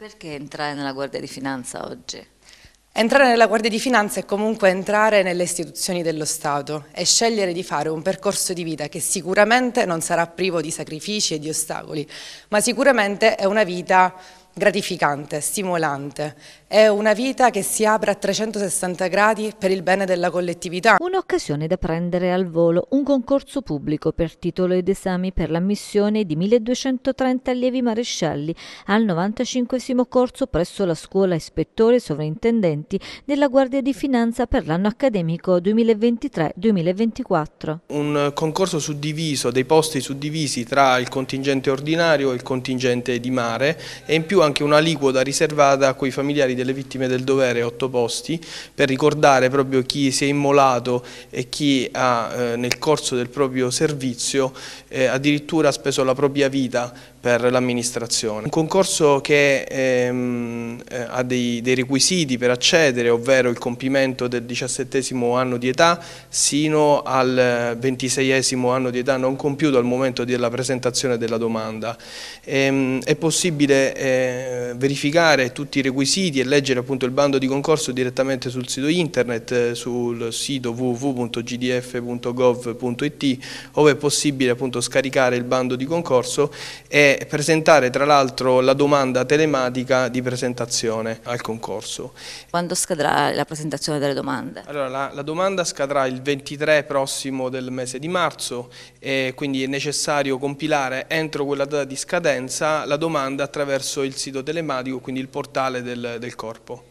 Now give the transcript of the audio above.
Perché entrare nella Guardia di Finanza oggi? Entrare nella Guardia di Finanza è comunque entrare nelle istituzioni dello Stato e scegliere di fare un percorso di vita che sicuramente non sarà privo di sacrifici e di ostacoli, ma sicuramente è una vita gratificante, stimolante. È una vita che si apre a 360 gradi per il bene della collettività. Un'occasione da prendere al volo, un concorso pubblico per titolo ed esami per l'ammissione di 1230 allievi marescialli al 95 corso presso la scuola ispettore e sovrintendenti della Guardia di Finanza per l'anno accademico 2023-2024. Un concorso suddiviso, dei posti suddivisi tra il contingente ordinario e il contingente di mare e in più anche anche un'aliquota riservata a quei familiari delle vittime del dovere, otto posti, per ricordare proprio chi si è immolato e chi ha eh, nel corso del proprio servizio eh, addirittura ha speso la propria vita per l'amministrazione. Un concorso che ehm, eh, ha dei, dei, requisiti per accedere, ovvero il compimento del diciassettesimo anno di età sino al ventiseiesimo anno di età non compiuto al momento della presentazione della domanda. Ehm, è possibile eh, eh, verificare tutti i requisiti e leggere appunto il bando di concorso direttamente sul sito internet, eh, sul sito www.gdf.gov.it dove è possibile appunto scaricare il bando di concorso e presentare tra l'altro la domanda telematica di presentazione al concorso. Quando scadrà la presentazione delle domande? Allora, la, la domanda scadrà il 23 prossimo del mese di marzo e quindi è necessario compilare entro quella data di scadenza la domanda attraverso il sito telematico, quindi il portale del, del corpo.